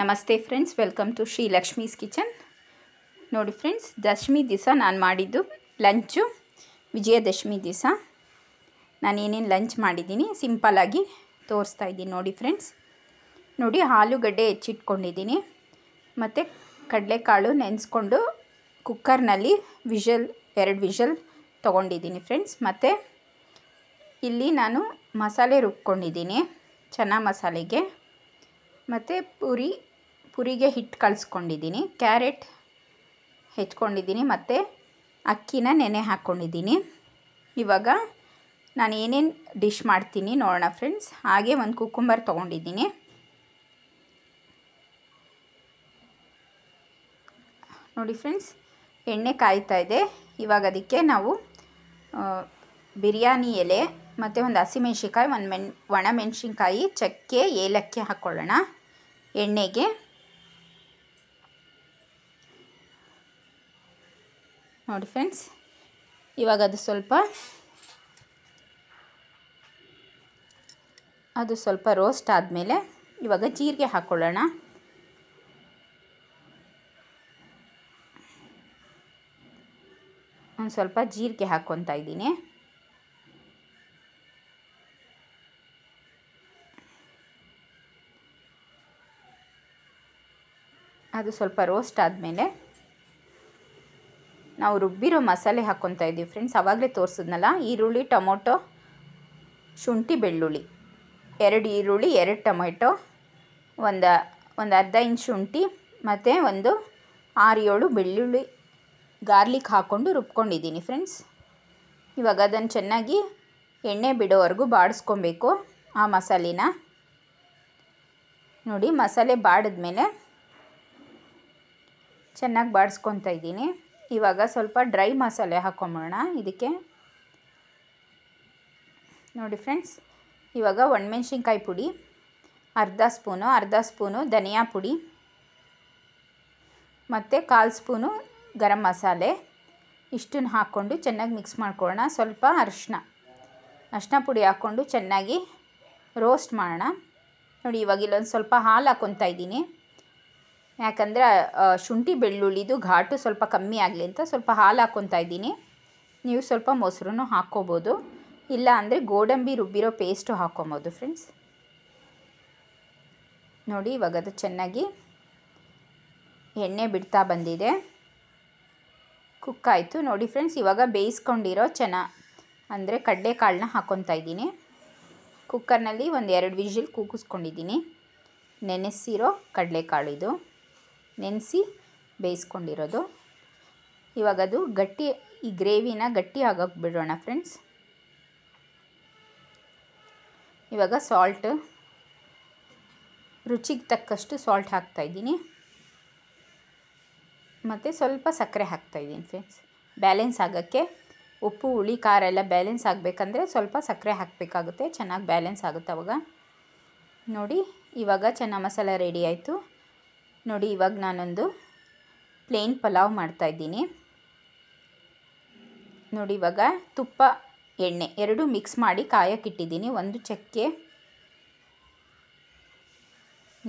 ನಮಸ್ತೆ friends welcome to Shri Lakshmi's kitchen ನೋಡಿ friends ದಶಮಿ ದಿವಸ ನಾನು ಮಾಡಿದ್ದು ಲಂಚು ವಿಜಯದಶಮಿ ದಿವಸ ನಾನು ಏನೇನು ಲಂಚ್ ಮಾಡಿದ್ದೀನಿ ಸಿಂಪಲ್ಲಾಗಿ ತೋರಿಸ್ತಾ ಇದ್ದೀನಿ ನೋಡಿ ಫ್ರೆಂಡ್ಸ್ ನೋಡಿ ಆಲೂಗಡ್ಡೆ ಹೆಚ್ಚಿಟ್ಕೊಂಡಿದ್ದೀನಿ ಮತ್ತು ಕಡಲೆಕಾಳು ನೆನೆಸ್ಕೊಂಡು ಕುಕ್ಕರ್ನಲ್ಲಿ ವಿಷಲ್ ಎರಡು ವಿಷಲ್ ತೊಗೊಂಡಿದ್ದೀನಿ ಫ್ರೆಂಡ್ಸ್ ಮತ್ತು ಇಲ್ಲಿ ನಾನು ಮಸಾಲೆ ರುಬ್ಕೊಂಡಿದ್ದೀನಿ ಚೆನ್ನ ಮಸಾಲೆಗೆ ಮತ್ತು ಪೂರಿ ಕುರಿಗೆ ಹಿಟ್ಟು ಕಳಿಸ್ಕೊಂಡಿದ್ದೀನಿ ಕ್ಯಾರೆಟ್ ಹೆಚ್ಕೊಂಡಿದ್ದೀನಿ ಮತ್ತು ಅಕ್ಕಿನ ನೆನೆ ಹಾಕ್ಕೊಂಡಿದ್ದೀನಿ ಇವಾಗ ನಾನು ಏನೇನು ಡಿಶ್ ಮಾಡ್ತೀನಿ ನೋಡೋಣ ಫ್ರೆಂಡ್ಸ್ ಹಾಗೆ ಒಂದು ಕುಕುಂಬರ್ ತೊಗೊಂಡಿದ್ದೀನಿ ನೋಡಿ ಫ್ರೆಂಡ್ಸ್ ಎಣ್ಣೆ ಕಾಯ್ತಾ ಇದೆ ಇವಾಗ ಅದಕ್ಕೆ ನಾವು ಬಿರಿಯಾನಿ ಎಲೆ ಮತ್ತು ಒಂದು ಹಸಿಮೆಣ್ಸಿನ್ಕಾಯಿ ಒಂದು ಮೆಣ್ ಒಣಮೆಣ್ಸಿನ್ಕಾಯಿ ಚಕ್ಕೆ ಏಲಕ್ಕಿ ಹಾಕ್ಕೊಳ್ಳೋಣ ಎಣ್ಣೆಗೆ ನೋಡಿ ಫ್ರೆಂಡ್ಸ್ ಇವಾಗ ಅದು ಸ್ವಲ್ಪ ಅದು ಸ್ವಲ್ಪ ರೋಸ್ಟ್ ಆದಮೇಲೆ ಇವಾಗ ಜೀರಿಗೆ ಹಾಕ್ಕೊಳ್ಳೋಣ ಒಂದು ಸ್ವಲ್ಪ ಜೀರಿಗೆ ಹಾಕ್ಕೊತಾ ಇದ್ದೀನಿ ಅದು ಸ್ವಲ್ಪ ರೋಸ್ಟ್ ಆದಮೇಲೆ ನಾವು ರುಬ್ಬಿರೋ ಮಸಾಲೆ ಹಾಕ್ಕೊತಾ ಇದ್ದೀವಿ ಫ್ರೆಂಡ್ಸ್ ಆವಾಗಲೇ ತೋರಿಸಿದ್ನಲ್ಲ ಈರುಳ್ಳಿ ಟೊಮೊಟೊ ಶುಂಠಿ ಬೆಳ್ಳುಳ್ಳಿ ಎರಡು ಈರುಳ್ಳಿ ಎರಡು ಟೊಮೆಟೊ ಒಂದು ಒಂದು ಅರ್ಧ ಇಂಚ್ ಶುಂಠಿ ಮತ್ತು ಒಂದು ಆರು ಏಳು ಬೆಳ್ಳುಳ್ಳಿ ಗಾರ್ಲಿಕ್ ಹಾಕ್ಕೊಂಡು ರುಬ್ಕೊಂಡಿದ್ದೀನಿ ಫ್ರೆಂಡ್ಸ್ ಇವಾಗ ಅದನ್ನು ಚೆನ್ನಾಗಿ ಎಣ್ಣೆ ಬಿಡೋವರೆಗೂ ಬಾಡಿಸ್ಕೊಬೇಕು ಆ ಮಸಾಲೆನ ನೋಡಿ ಮಸಾಲೆ ಬಾಡಿದ್ಮೇಲೆ ಚೆನ್ನಾಗಿ ಬಾಡಿಸ್ಕೊತಾ ಇದ್ದೀನಿ ಇವಾಗ ಸ್ವಲ್ಪ ಡ್ರೈ ಮಸಾಲೆ ಹಾಕ್ಕೊಂಬೋಣ ಇದಕ್ಕೆ ನೋಡಿ ಫ್ರೆಂಡ್ಸ್ ಇವಾಗ ಒಣಮೆಣ್ಸಿನ್ಕಾಯಿ ಪುಡಿ ಅರ್ಧ ಸ್ಪೂನು ಅರ್ಧ ಸ್ಪೂನು ಧನಿಯಾ ಪುಡಿ ಮತ್ತು ಕಾಲು ಸ್ಪೂನು ಗರಂ ಮಸಾಲೆ ಇಷ್ಟನ್ನು ಹಾಕ್ಕೊಂಡು ಚೆನ್ನಾಗಿ ಮಿಕ್ಸ್ ಮಾಡ್ಕೊಳ್ಳೋಣ ಸ್ವಲ್ಪ ಅರಿಶಿನ ಅರಿಶಿನ ಪುಡಿ ಹಾಕ್ಕೊಂಡು ಚೆನ್ನಾಗಿ ರೋಸ್ಟ್ ಮಾಡೋಣ ನೋಡಿ ಇವಾಗ ಇಲ್ಲೊಂದು ಸ್ವಲ್ಪ ಹಾಲು ಹಾಕ್ಕೊತಾ ಇದ್ದೀನಿ ಯಾಕಂದರೆ ಶುಂಠಿ ಬೆಳ್ಳುಳ್ಳಿದು ಘಾಟು ಸ್ವಲ್ಪ ಕಮ್ಮಿ ಆಗಲಿ ಅಂತ ಸ್ವಲ್ಪ ಹಾಲು ಹಾಕ್ಕೊತಾ ಇದ್ದೀನಿ ನೀವು ಸ್ವಲ್ಪ ಮೊಸರನ್ನು ಹಾಕ್ಕೋಬೋದು ಇಲ್ಲ ಅಂದರೆ ಗೋಡಂಬಿ ರುಬ್ಬಿರೋ ಪೇಸ್ಟು ಹಾಕ್ಕೊಬೋದು ಫ್ರೆಂಡ್ಸ್ ನೋಡಿ ಇವಾಗ ಅದು ಚೆನ್ನಾಗಿ ಎಣ್ಣೆ ಬಿಡ್ತಾ ಬಂದಿದೆ ಕುಕ್ ಆಯಿತು ನೋಡಿ ಫ್ರೆಂಡ್ಸ್ ಇವಾಗ ಬೇಯಿಸ್ಕೊಂಡಿರೋ ಚೆನ್ನ ಅಂದರೆ ಕಡಲೆಕಾಳನ್ನ ಹಾಕ್ಕೊತಾ ಇದ್ದೀನಿ ಕುಕ್ಕರ್ನಲ್ಲಿ ಒಂದು ಎರಡು ವಿಷಲ್ ಕೂಗಿಸ್ಕೊಂಡಿದ್ದೀನಿ ನೆನೆಸಿರೋ ಕಡಲೆಕಾಳು ಇದು ನೆನೆಸಿ ಬೇಯಿಸ್ಕೊಂಡಿರೋದು ಇವಾಗ ಅದು ಗಟ್ಟಿ ಈ ಗ್ರೇವಿನ ಗಟ್ಟಿ ಆಗೋಕೆ ಬಿಡೋಣ ಫ್ರೆಂಡ್ಸ್ ಇವಾಗ ಸಾಲ್ಟ್ ರುಚಿಗೆ ತಕ್ಕಷ್ಟು ಸಾಲ್ಟ್ ಹಾಕ್ತಾಯಿದ್ದೀನಿ ಮತ್ತು ಸ್ವಲ್ಪ ಸಕ್ಕರೆ ಹಾಕ್ತಾಯಿದ್ದೀನಿ ಫ್ರೆಂಡ್ಸ್ ಬ್ಯಾಲೆನ್ಸ್ ಆಗೋಕ್ಕೆ ಉಪ್ಪು ಹುಳಿ ಖಾರ ಎಲ್ಲ ಬ್ಯಾಲೆನ್ಸ್ ಆಗಬೇಕಂದ್ರೆ ಸ್ವಲ್ಪ ಸಕ್ಕರೆ ಹಾಕಬೇಕಾಗುತ್ತೆ ಚೆನ್ನಾಗಿ ಬ್ಯಾಲೆನ್ಸ್ ಆಗುತ್ತೆ ಅವಾಗ ನೋಡಿ ಇವಾಗ ಚೆನ್ನಾಗಿ ಮಸಾಲೆ ರೆಡಿ ಆಯಿತು ನೋಡಿ ಇವಾಗ ನಾನೊಂದು ಪ್ಲೇನ್ ಪಲಾವ್ ಮಾಡ್ತಾಯಿದ್ದೀನಿ ನೋಡಿ ಇವಾಗ ತುಪ್ಪ ಎಣ್ಣೆ ಎರಡು ಮಿಕ್ಸ್ ಮಾಡಿ ಕಾಯಕ್ಕಿಟ್ಟಿದ್ದೀನಿ ಒಂದು ಚಕ್ಕೆ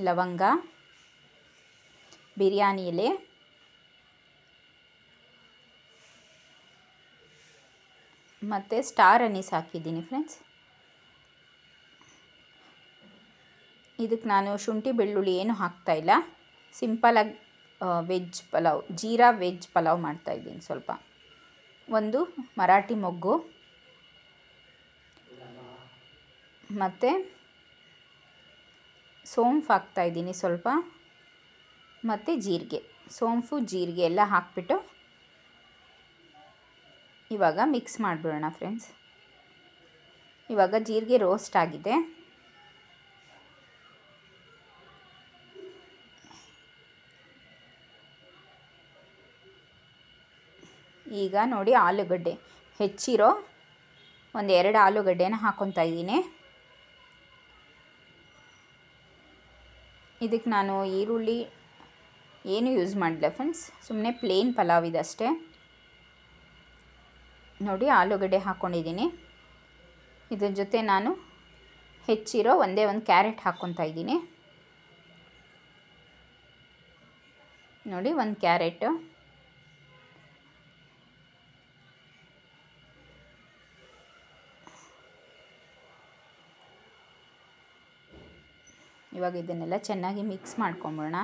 ಲವಂಗ ಬಿರಿಯಾನಿ ಎಲೆ ಮತ್ತು ಸ್ಟಾರ್ ಅನ್ನೀಸ್ ಹಾಕಿದ್ದೀನಿ ಫ್ರೆಂಡ್ಸ್ ಇದಕ್ಕೆ ನಾನು ಶುಂಠಿ ಬೆಳ್ಳುಳ್ಳಿ ಏನು ಹಾಕ್ತಾಯಿಲ್ಲ ಸಿಂಪಲಾಗಿ ವೆಜ್ ಪಲಾವ್ ಜೀರಾ ವೆಜ್ ಪಲಾವ್ ಮಾಡ್ತಾಯಿದ್ದೀನಿ ಸ್ವಲ್ಪ ಒಂದು ಮರಾಠಿ ಮೊಗ್ಗು ಮತ್ತು ಸೋಂಫು ಹಾಕ್ತಾಯಿದ್ದೀನಿ ಸ್ವಲ್ಪ ಮತ್ತು ಜೀರಿಗೆ ಸೋಂಫು ಜೀರಿಗೆ ಎಲ್ಲ ಹಾಕ್ಬಿಟ್ಟು ಇವಾಗ ಮಿಕ್ಸ್ ಮಾಡಿಬಿಡೋಣ ಫ್ರೆಂಡ್ಸ್ ಇವಾಗ ಜೀರಿಗೆ ರೋಸ್ಟ್ ಆಗಿದೆ ಈಗ ನೋಡಿ ಆಲೂಗಡ್ಡೆ ಹೆಚ್ಚಿರೋ ಒಂದು ಎರಡು ಆಲೂಗಡ್ಡೆನ ಹಾಕ್ಕೊತಾ ಇದ್ದೀನಿ ಇದಕ್ಕೆ ನಾನು ಈರುಳ್ಳಿ ಏನು ಯೂಸ್ ಮಾಡಿಲ್ಲ ಫ್ರೆಂಡ್ಸ್ ಸುಮ್ಮನೆ ಪ್ಲೇನ್ ಪಲಾವ್ ಇದಷ್ಟೇ ನೋಡಿ ಆಲೂಗಡ್ಡೆ ಹಾಕ್ಕೊಂಡಿದ್ದೀನಿ ಇದ್ರ ಜೊತೆ ನಾನು ಹೆಚ್ಚಿರೋ ಒಂದೇ ಒಂದು ಕ್ಯಾರೆಟ್ ಹಾಕ್ಕೊತಾ ಇದ್ದೀನಿ ನೋಡಿ ಒಂದು ಕ್ಯಾರೆಟು ಇವಾಗ ಇದನ್ನೆಲ್ಲ ಚೆನ್ನಾಗಿ ಮಿಕ್ಸ್ ಮಾಡ್ಕೊಂಬಿಡೋಣ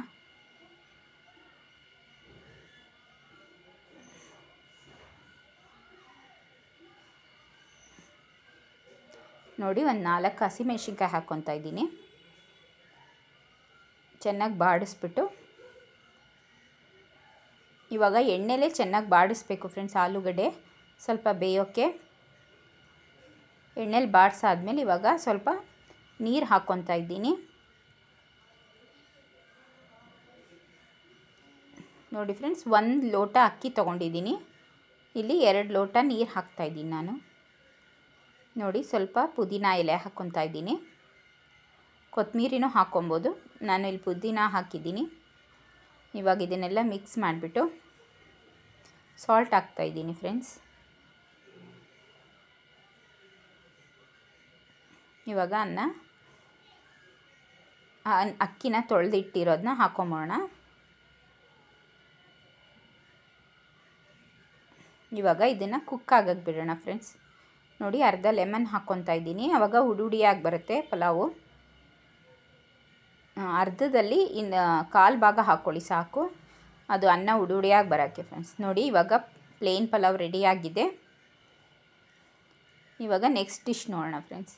ನೋಡಿ ಒಂದು ನಾಲ್ಕು ಹಸಿಮೆಣಸಿನ್ಕಾಯಿ ಹಾಕ್ಕೊತಾ ಇದ್ದೀನಿ ಚೆನ್ನಾಗಿ ಬಾಡಿಸ್ಬಿಟ್ಟು ಇವಾಗ ಎಣ್ಣೆಲೇ ಚೆನ್ನಾಗಿ ಬಾಡಿಸ್ಬೇಕು ಫ್ರೆಂಡ್ಸ್ ಆಲೂಗಡ್ಡೆ ಸ್ವಲ್ಪ ಬೇಯೋಕ್ಕೆ ಎಣ್ಣೆಲಿ ಬಾಡಿಸಾದ್ಮೇಲೆ ಇವಾಗ ಸ್ವಲ್ಪ ನೀರು ಹಾಕ್ಕೊತಾ ಇದ್ದೀನಿ ನೋಡಿ ಫ್ರೆಂಡ್ಸ್ ಒಂದು ಲೋಟ ಅಕ್ಕಿ ತೊಗೊಂಡಿದ್ದೀನಿ ಇಲ್ಲಿ ಎರಡು ಲೋಟ ನೀರು ಹಾಕ್ತಾಯಿದ್ದೀನಿ ನಾನು ನೋಡಿ ಸ್ವಲ್ಪ ಪುದೀನ ಎಲೆ ಹಾಕೊತಾ ಇದ್ದೀನಿ ಕೊತ್ತಂಬರಿನೂ ಹಾಕ್ಕೊಬೋದು ನಾನು ಇಲ್ಲಿ ಪುದೀನ ಹಾಕಿದ್ದೀನಿ ಇವಾಗ ಇದನ್ನೆಲ್ಲ ಮಿಕ್ಸ್ ಮಾಡಿಬಿಟ್ಟು ಸಾಲ್ಟ್ ಹಾಕ್ತಾಯಿದ್ದೀನಿ ಫ್ರೆಂಡ್ಸ್ ಇವಾಗ ಅನ್ನ ಅಕ್ಕಿನ ತೊಳೆದಿಟ್ಟಿರೋದನ್ನ ಹಾಕೊಂಬೋಣ ಇವಾಗ ಇದನ್ನು ಕುಕ್ ಆಗಕ್ಕೆ ಬಿಡೋಣ ಫ್ರೆಂಡ್ಸ್ ನೋಡಿ ಅರ್ಧ ಲೆಮನ್ ಹಾಕ್ಕೊತಾ ಇದ್ದೀನಿ ಆವಾಗ ಹುಡುಡಿಯಾಗಿ ಬರುತ್ತೆ ಪಲಾವು ಅರ್ಧದಲ್ಲಿ ಇನ್ನು ಕಾಲು ಭಾಗ ಹಾಕ್ಕೊಳ್ಳಿ ಸಾಕು ಅದು ಅನ್ನ ಹುಡುಡಿಯಾಗಿ ಬರೋಕ್ಕೆ ಫ್ರೆಂಡ್ಸ್ ನೋಡಿ ಇವಾಗ ಪ್ಲೇನ್ ಪಲಾವ್ ರೆಡಿಯಾಗಿದೆ ಇವಾಗ ನೆಕ್ಸ್ಟ್ ಡಿಶ್ ನೋಡೋಣ ಫ್ರೆಂಡ್ಸ್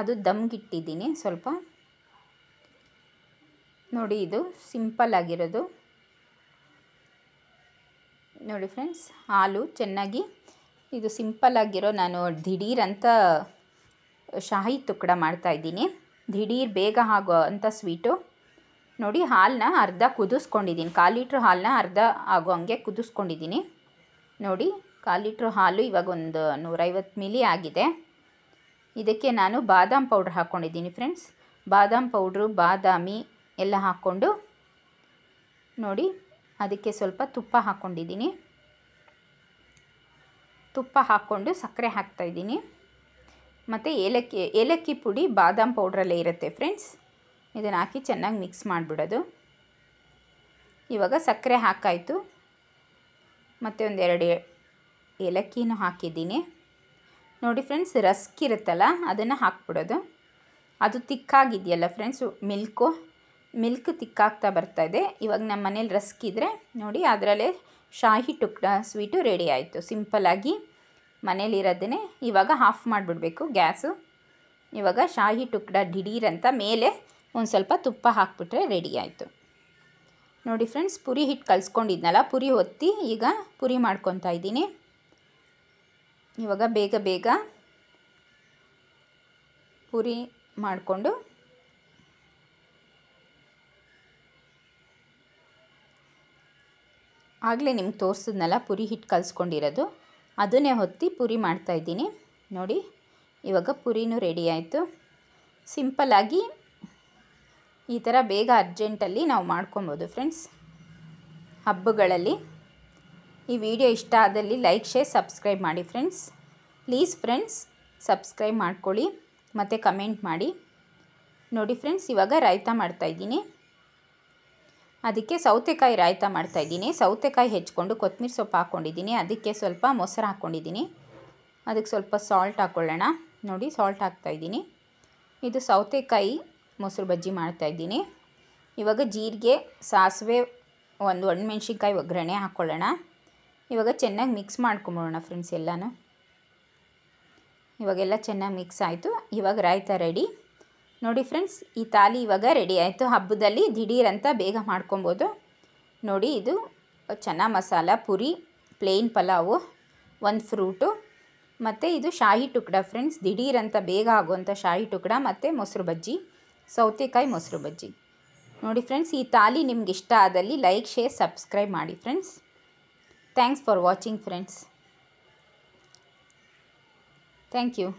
ಅದು ದಮ್ಗಿಟ್ಟಿದ್ದೀನಿ ಸ್ವಲ್ಪ ನೋಡಿ ಇದು ಸಿಂಪಲ್ ಆಗಿರೋದು ನೋಡಿ ಫ್ರೆಂಡ್ಸ್ ಹಾಲು ಚೆನ್ನಾಗಿ ಇದು ಸಿಂಪಲ್ಲಾಗಿರೋ ನಾನು ಅಂತ ಶಾಹಿ ತುಕ್ಕಡ ಮಾಡ್ತಾಯಿದ್ದೀನಿ ದಿಢೀರ್ ಬೇಗ ಆಗೋ ಅಂಥ ಸ್ವೀಟು ನೋಡಿ ಹಾಲನ್ನ ಅರ್ಧ ಕುದಿಸ್ಕೊಂಡಿದ್ದೀನಿ ಕಾಲು ಲೀಟ್ರ್ ಹಾಲನ್ನ ಅರ್ಧ ಆಗೋ ಹಂಗೆ ಕುದಿಸ್ಕೊಂಡಿದ್ದೀನಿ ನೋಡಿ ಕಾಲು ಲೀಟ್ರ್ ಹಾಲು ಇವಾಗ ಒಂದು ನೂರೈವತ್ತು ಮಿಲಿ ಆಗಿದೆ ಇದಕ್ಕೆ ನಾನು ಬಾದಾಮ್ ಪೌಡ್ರ್ ಹಾಕ್ಕೊಂಡಿದ್ದೀನಿ ಫ್ರೆಂಡ್ಸ್ ಬಾದಾಮ್ ಪೌಡ್ರು ಬಾದಾಮಿ ಎಲ್ಲ ಹಾಕ್ಕೊಂಡು ನೋಡಿ ಅದಕ್ಕೆ ಸ್ವಲ್ಪ ತುಪ್ಪ ಹಾಕ್ಕೊಂಡಿದ್ದೀನಿ ತುಪ್ಪ ಹಾಕ್ಕೊಂಡು ಸಕ್ಕರೆ ಹಾಕ್ತಾಯಿದ್ದೀನಿ ಮತ್ತು ಏಲಕ್ಕಿ ಏಲಕ್ಕಿ ಪುಡಿ ಬಾದಾಮ್ ಪೌಡ್ರಲ್ಲೇ ಇರುತ್ತೆ ಫ್ರೆಂಡ್ಸ್ ಇದನ್ನು ಹಾಕಿ ಚೆನ್ನಾಗಿ ಮಿಕ್ಸ್ ಮಾಡಿಬಿಡೋದು ಇವಾಗ ಸಕ್ಕರೆ ಹಾಕಾಯಿತು ಮತ್ತು ಒಂದೆರಡು ಏಲಕ್ಕಿನೂ ಹಾಕಿದ್ದೀನಿ ನೋಡಿ ಫ್ರೆಂಡ್ಸ್ ರಸ್ಕ್ ಇರುತ್ತಲ್ಲ ಅದನ್ನು ಹಾಕ್ಬಿಡೋದು ಅದು ತಿಕ್ಕಾಗಿದೆಯಲ್ಲ ಫ್ರೆಂಡ್ಸು ಮಿಲ್ಕು ಮಿಲ್ಕ್ ತಿಕ್ಕಾಗ್ತಾ ಬರ್ತಾ ಇದೆ ಇವಾಗ ನಮ್ಮ ಮನೇಲಿ ರಸ್ಕ್ ಇದ್ದರೆ ನೋಡಿ ಅದರಲ್ಲೇ ಶಾಹಿ ಟುಕ್ ಸ್ವೀಟು ರೆಡಿ ಆಯಿತು ಸಿಂಪಲ್ಲಾಗಿ ಮನೇಲಿರೋದೇ ಇವಾಗ ಆಫ್ ಮಾಡಿಬಿಡಬೇಕು ಗ್ಯಾಸು ಇವಾಗ ಶಾಹಿ ಟುಕ್ಡ ಅಂತ ಮೇಲೆ ಒಂದು ಸ್ವಲ್ಪ ತುಪ್ಪ ಹಾಕಿಬಿಟ್ರೆ ರೆಡಿ ಆಯಿತು ನೋಡಿ ಫ್ರೆಂಡ್ಸ್ ಪುರಿ ಹಿಟ್ಟು ಕಲಿಸ್ಕೊಂಡಿದ್ನಲ್ಲ ಪುರಿ ಒತ್ತಿ ಈಗ ಪುರಿ ಮಾಡ್ಕೊತಾ ಇದ್ದೀನಿ ಇವಾಗ ಬೇಗ ಬೇಗ ಪುರಿ ಮಾಡಿಕೊಂಡು ಆಗಲೇ ನಿಮ್ಗೆ ತೋರಿಸಿದ್ನಲ್ಲ ಪುರಿ ಹಿಟ್ಟು ಕಲಿಸ್ಕೊಂಡಿರೋದು ಅದನ್ನೇ ಹೊತ್ತಿ ಪುರಿ ಮಾಡ್ತಾಯಿದ್ದೀನಿ ನೋಡಿ ಇವಾಗ ಪುರಿನೂ ರೆಡಿ ಆಯಿತು ಸಿಂಪಲ್ಲಾಗಿ ಈ ಥರ ಬೇಗ ಅರ್ಜೆಂಟಲ್ಲಿ ನಾವು ಮಾಡ್ಕೊಬೋದು ಫ್ರೆಂಡ್ಸ್ ಹಬ್ಬಗಳಲ್ಲಿ ಈ ವಿಡಿಯೋ ಇಷ್ಟ ಆದಲ್ಲಿ ಲೈಕ್ ಶೇರ್ ಸಬ್ಸ್ಕ್ರೈಬ್ ಮಾಡಿ ಫ್ರೆಂಡ್ಸ್ ಪ್ಲೀಸ್ ಫ್ರೆಂಡ್ಸ್ ಸಬ್ಸ್ಕ್ರೈಬ್ ಮಾಡ್ಕೊಳ್ಳಿ ಮತ್ತು ಕಮೆಂಟ್ ಮಾಡಿ ನೋಡಿ ಫ್ರೆಂಡ್ಸ್ ಇವಾಗ ರಾಯ್ತಾ ಮಾಡ್ತಾಯಿದ್ದೀನಿ ಅದಕ್ಕೆ ಸೌತೆಕಾಯಿ ರಾಯ್ತ ಮಾಡ್ತಾಯಿದ್ದೀನಿ ಸೌತೆಕಾಯಿ ಹೆಚ್ಕೊಂಡು ಕೊತ್ತಂಬರಿ ಸೊಪ್ಪು ಹಾಕ್ಕೊಂಡಿದ್ದೀನಿ ಅದಕ್ಕೆ ಸ್ವಲ್ಪ ಮೊಸರು ಹಾಕ್ಕೊಂಡಿದ್ದೀನಿ ಅದಕ್ಕೆ ಸ್ವಲ್ಪ ಸಾಲ್ಟ್ ಹಾಕ್ಕೊಳ್ಳೋಣ ನೋಡಿ ಸಾಲ್ಟ್ ಹಾಕ್ತಾಯಿದ್ದೀನಿ ಇದು ಸೌತೆಕಾಯಿ ಮೊಸರು ಬಜ್ಜಿ ಮಾಡ್ತಾಯಿದ್ದೀನಿ ಇವಾಗ ಜೀರಿಗೆ ಸಾಸಿವೆ ಒಂದು ಒಣಮೆಣ್ಸಿನ್ಕಾಯಿ ಒಗ್ಗರಣೆ ಹಾಕ್ಕೊಳ್ಳೋಣ ಇವಾಗ ಚೆನ್ನಾಗಿ ಮಿಕ್ಸ್ ಮಾಡ್ಕೊಂಬಿಡೋಣ ಫ್ರೆಂಡ್ಸ್ ಎಲ್ಲನೂ ಇವಾಗೆಲ್ಲ ಚೆನ್ನಾಗಿ ಮಿಕ್ಸ್ ಆಯಿತು ಇವಾಗ ರಾಯ್ತ ರೆಡಿ ನೋಡಿ ಫ್ರೆಂಡ್ಸ್ ಈ ತಾಲಿ ಇವಾಗ ರೆಡಿ ಆಯಿತು ಹಬ್ಬದಲ್ಲಿ ದಿಢೀರಂತ ಬೇಗ ಮಾಡ್ಕೊಬೋದು ನೋಡಿ ಇದು ಚೆನ್ನಾಗಿ ಮಸಾಲ ಪುರಿ ಪ್ಲೇನ್ ಪಲಾವು ಒಂದು ಫ್ರೂಟು ಮತ್ತು ಇದು ಶಾಹಿ ಟುಕ್ಡ ಫ್ರೆಂಡ್ಸ್ ದಿಢೀರಂತ ಬೇಗ ಆಗುವಂಥ ಶಾಹಿ ಟುಕ್ಡ ಮತ್ತು ಮೊಸರು ಬಜ್ಜಿ ಸೌತೆಕಾಯಿ ಮೊಸರು ಬಜ್ಜಿ ನೋಡಿ ಫ್ರೆಂಡ್ಸ್ ಈ ತಾಲಿ ನಿಮ್ಗೆ ಇಷ್ಟ ಆದಲ್ಲಿ ಲೈಕ್ ಶೇರ್ ಸಬ್ಸ್ಕ್ರೈಬ್ ಮಾಡಿ friends thanks for watching friends thank you